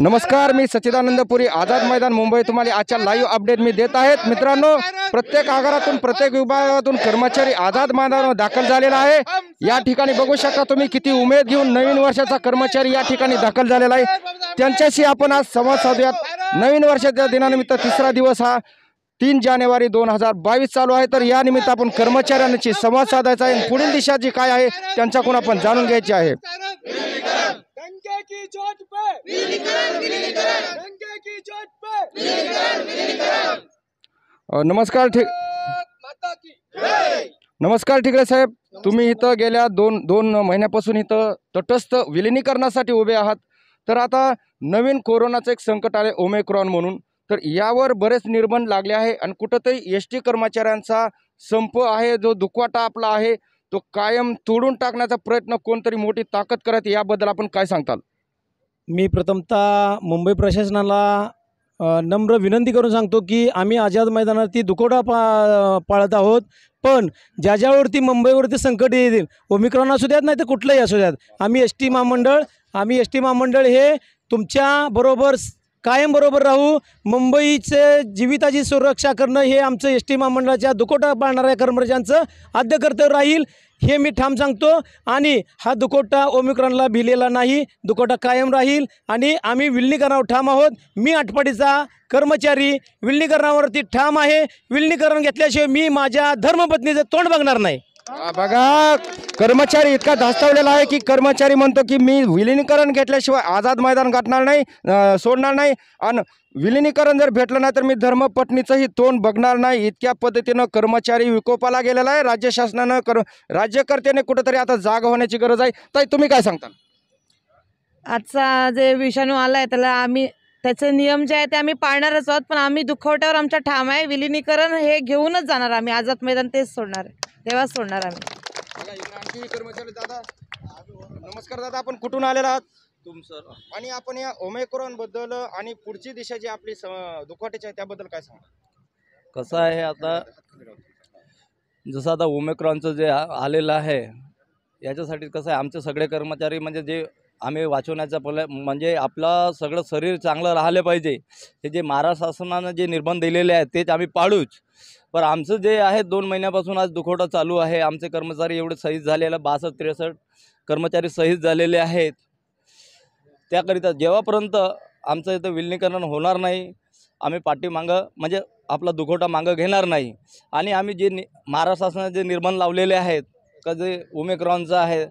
नमस्कार मी सच्चिदानंद पुरी आझाद मैदान मुंबई तुम्हाला आजच्या लाईव्ह अपडेट मी देत आहेत मित्रांनो प्रत्येक आगारातून प्रत्येक विभागातून कर्मचारी आझाद मैदानावर दाखल झालेला आहे या ठिकाणी बघू शकता तुम्ही किती उमेद घेऊन नवीन वर्षाचा कर्मचारी या ठिकाणी दाखल झालेला आहे त्यांच्याशी आपण आज संवाद साधूयात नवीन वर्षाच्या दिनानिमित्त तिसरा दिवस हा तीन जानेवारी दोन हजार बावीस चालू आहे तर या निमित्त आपण कर्मचाऱ्यांशी संवाद साधायचा आहे पुढील दिशा जी काय आहे त्यांच्याकडून आपण जाणून घ्यायची आहे की चोट पे की पे नमस्कार ठीक नमस्कार ठिकरे साहेब तुम्ही इथं गेल्या दोन दोन महिन्यापासून इथं तटस्थ विलिनीकरणासाठी उभे आहात तर आता नवीन कोरोनाचं एक संकट आले ओमेक्रॉन म्हणून तर यावर बरेच निर्बंध लागले आहे आणि कुठंतरी एस टी कर्मचाऱ्यांचा संप आहे जो दुखवाटा आपला आहे तो कायम तोडून टाकण्याचा प्रयत्न कोणतरी मोठी ताकद करत याबद्दल आपण काय सांगताल मी प्रथमतः मुंबई प्रशासनाला नम्र विनंती करून सांगतो की आम्ही आझाद मैदानावरती दुखवटा पा पाळत आहोत पण ज्या ज्यावरती मुंबईवरती संकट येतील ओमिक्रॉन असू द्यात नाही तर कुठलंही असू द्यात आम्ही एस टी महामंडळ आम्ही एस टी महामंडळ हे तुमच्याबरोबर कायम बरोबर राहू मुंबईचे जीविताची सुरक्षा करणं हे आमचं एस टी महामंडळाच्या दुकोटा पाळणाऱ्या कर्मचाऱ्यांचं आद्य कर्तव्य राहील हे मी ठाम सांगतो आणि हा दुकोटा ओमिक्रॉनला भिलेला नाही दुकोटा कायम राहील आणि आम्ही विलनीकरणावर ठाम आहोत मी आठपाडीचा कर्मचारी विलनीकरणावरती ठाम आहे विलनीकरण घेतल्याशिवाय मी माझ्या धर्मपत्नीचं तोंड बघणार नाही बघा कर्मचारी इतका धास्तावलेला आहे की कर्मचारी म्हणतो की मी विलिनीकरण घेतल्याशिवाय आझाद मैदान गाठणार नाही सोडणार नाही आणि विलिनीकरण जर भेटलं नाही तर मी धर्मपत्नीचंही तोंड बघणार नाही इतक्या पद्धतीनं कर्मचारी विकोपाला गेलेला आहे राज्य शासनानं कर राज्यकर्त्याने कुठंतरी आता जाग होण्याची गरज आहे ताई तुम्ही काय सांगता आजचा जे विषाणू आला आहे त्याला आम्ही त्याचे नियम जे आहे ते आम्ही पाळणारच आहोत पण आम्ही दुखवट्यावर आमच्या ठाम आहे विलिनीकरण हे घेऊनच जाणार आम्ही आझाद मैदान तेच सोडणार आहे तेव्हाच सोडणार आम्ही कर्मचारी दादा नमस्कार दादा आपण कुठून आलेला आहात तुमचं आणि आपण या ओमेक्रॉन बद्दल आणि पुढची दिशा जी आपली दुखाटीची आहे त्याबद्दल काय सांग कसं आहे आता जसं आता ओमेक्रॉनचं जे आलेलं आहे याच्यासाठी कसं आहे आमचे सगळे कर्मचारी म्हणजे जे आम्ही वाचवण्याचा पल म्हणजे आपलं सगळं शरीर चांगलं राहिलं पाहिजे हे जे महाराष्ट्र शासनानं जे निर्बंध दिलेले आहेत तेच आम्ही पाळूच पण आमचं जे आहे दोन महिन्यापासून आज दुखवटा चालू आहे आमचे कर्मचारी एवढे शहीद झालेला बासष्ट त्रेसष्ट कर्मचारी शहीद झालेले आहेत त्याकरिता जेव्हापर्यंत आमचं इथं विलिनीकरण होणार नाही आम्ही पाठीमागं म्हणजे आपला दुखवटा मागं घेणार नाही आणि आम्ही जे नि महाराष्ट्र शासनाचे निर्बंध लावलेले आहेत का जे उमेक्रॉनचं आहे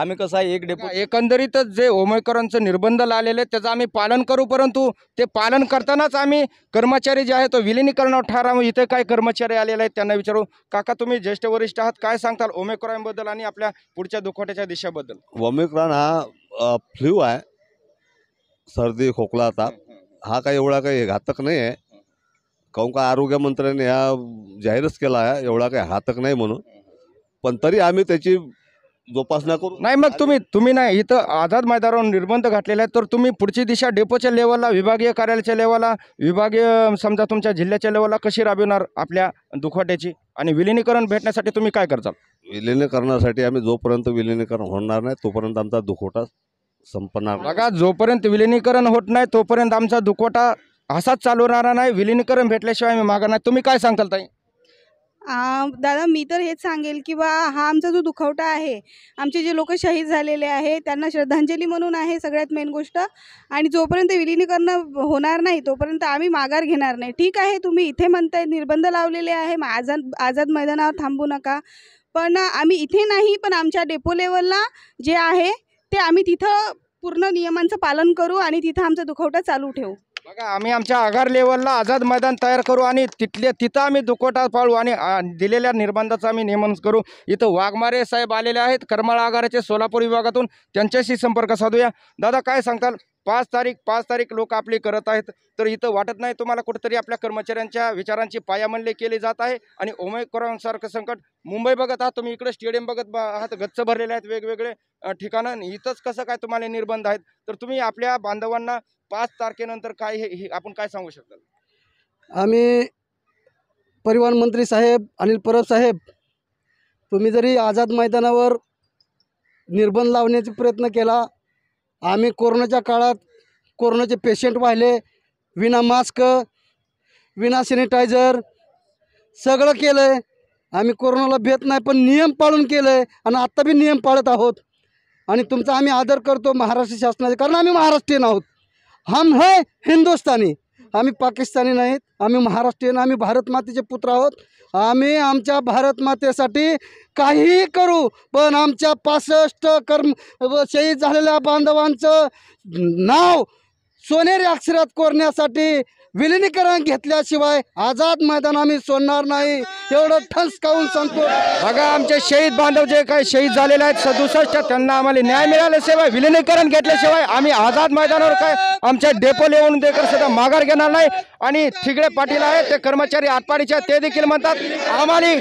आम्ही कसं आहे एक डेपो एकंदरीतच जे होमळकरांचं निर्बंध लावलेले आहेत त्याचं आम्ही पालन करू परंतु ते पालन करतानाच आम्ही कर्मचारी जे आहे तो विलिनीकरणावर ठार इथे काय कर्मचारी आलेले आहेत त्यांना विचारू काका तुम्ही ज्येष्ठ वरिष्ठ आहात काय सांगताल ओमेक्रॉनबद्दल आणि आपल्या पुढच्या दुखवट्याच्या दिशाबद्दल ओमेक्रॉन हा फ्ल्यू आहे सर्दी खोकला ताप हा काही एवढा काही घातक नाही आहे काहून का आरोग्य मंत्र्यांनी हा जाहीरच केला आहे एवढा काही घातक नाही म्हणून पण तरी आम्ही त्याची जोपासना करू नाही मग तुम्ही तुम्ही नाही इथं आझाद मैदानावर निर्बंध घातलेले आहेत तर तुम्ही पुढची दिशा डेपोच्या लेवलला विभागीय कार्यालयाच्या लेवलला विभागीय समजा तुमच्या जिल्ह्याच्या लेवलला कशी राबविणार आपल्या दुखवट्याची आणि विलिनीकरण भेटण्यासाठी तुम्ही काय करता विलिनीकरणासाठी आम्ही जोपर्यंत विलिनीकरण होणार नाही तोपर्यंत आमचा दुखवटा संपणार बघा जोपर्यंत विलिनीकरण होत नाही तोपर्यंत आमचा दुखवटा असाच चालू राहणार नाही विलिनीकरण भेटल्याशिवाय आम्ही मागणार तुम्ही काय सांगताल ताई दादा मी तर हेच सांगेल की बा हा आमचा जो दुखवटा आहे आमचे जे लोक शहीद झालेले आहे त्यांना श्रद्धांजली म्हणून आहे सगळ्यात मेन गोष्ट आणि जोपर्यंत विलिनीकरण होणार नाही तोपर्यंत आम्ही माघार घेणार नाही ठीक आहे तुम्ही इथे म्हणताय निर्बंध लावलेले आहे आझाद आझाद मैदानावर थांबू नका पण आम्ही इथे नाही पण आमच्या डेपो लेवलला जे आहे ते आम्ही तिथं पूर्ण नियमांचं पालन करू आणि तिथं आमचा दुखवटा चालू ठेवू बघा आम्ही आमच्या आगार लेवलला आझाद मैदान तयार करू आणि तिथले तिथं आम्ही दुकोटा पाळू आणि दिलेल्या निर्बंधाचं आम्ही नियमन करू इथं वाघमारे साहेब आलेले आहेत करमाळा आगाराचे सोलापूर विभागातून त्यांच्याशी संपर्क साधूया दादा काय सांगताल पाच तारीख पाच तारीख लोक आपली करत आहेत तर इथं वाटत नाही तुम्हाला कुठेतरी आपल्या कर्मचाऱ्यांच्या विचारांची पायामल्ले केली जात आहे आणि सारखं संकट मुंबई बघत आहात तुम्ही इकडे स्टेडियम बघत आहात गच्च भरलेले आहेत वेगवेगळे ठिकाणं इथंच कसं काय तुम्हाला निर्बंध आहेत तर तुम्ही आपल्या बांधवांना पाच तारखेनंतर काय हे आपण काय सांगू शकता आम्ही परिवहन मंत्री साहेब अनिल परब साहेब तुम्ही जरी आझाद मैदानावर निर्बंध लावण्याचा प्रयत्न केला आम्ही कोरोनाच्या काळात कोरोनाचे पेशंट वाहिले विना मास्क विना सॅनिटायझर सगळं केलं आहे आम्ही कोरोनाला भेट नाही पण नियम पाळून केलं आहे आणि आत्ता बी नियम पाळत आहोत आणि तुमचा आम्ही आदर करतो महाराष्ट्र शासनाचे कारण आम्ही महाराष्ट्रीयन आहोत हम है हिंदुस्तानी आम्ही पाकिस्तानी नाहीत आम्ही महाराष्ट्रीयन आम्ही भारत मातेचे पुत्र आहोत आम्ही आमच्या भारत मातेसाठी काहीही करू पण आमच्या पासष्ट कर्म शहीद झालेल्या बांधवांचं नाव सोनेरी अक्षरात कोरण्यासाठी विलिनीकरण घेतल्याशिवाय आझाद मैदान आम्ही सोडणार नाही एवढं ठसकावून सांगतो बघा आमचे शहीद बांधव जे काही शहीद झालेले आहेत सदुसष्ट त्यांना आम्हाला न्याय मिळाल्याशिवाय विलिनीकरण घेतल्याशिवाय आम्ही आझाद मैदानावर काय आमच्या डेपो लिहून देखील सुद्धा माघार घेणार नाही आणि ठिकडे पाटील आहेत ते कर्मचारी आटपाडीचे ते देखील म्हणतात आम्हाला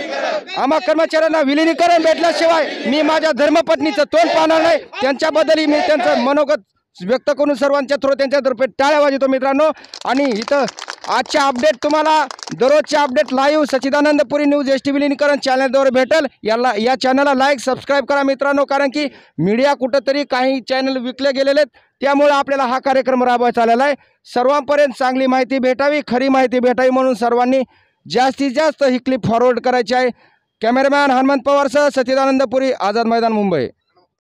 आम्हा कर्मचाऱ्यांना विलिनीकरण भेटल्याशिवाय मी माझ्या धर्मपत्नीचं तोंड पाहणार नाही त्यांच्याबद्दलही मी त्यांचं मनोगत व्यक्त करून सर्वांच्या थ्रो तर्फे टाळ्या वाजवतो मित्रांनो आणि इथं आजच्या अपडेट तुम्हाला दररोजचे update live Sachidanandpuri news S T विलिनीकरण चॅनलद्वारे भेटेल याला या चॅनलला लाईक सबस्क्राईब करा मित्रांनो कारण की मीडिया कुठंतरी काही चॅनल विकले गेलेले आहेत त्यामुळे आपल्याला हा कार्यक्रम राबवायचा आलेला आहे सर्वांपर्यंत चांगली माहिती भेटावी खरी माहिती भेटावी म्हणून सर्वांनी जास्तीत जास्त ही क्लिप फॉरवर्ड करायची आहे कॅमेरामॅन हनुमंत पवारसह सचिदानंदपुरी आझाद मैदान मुंबई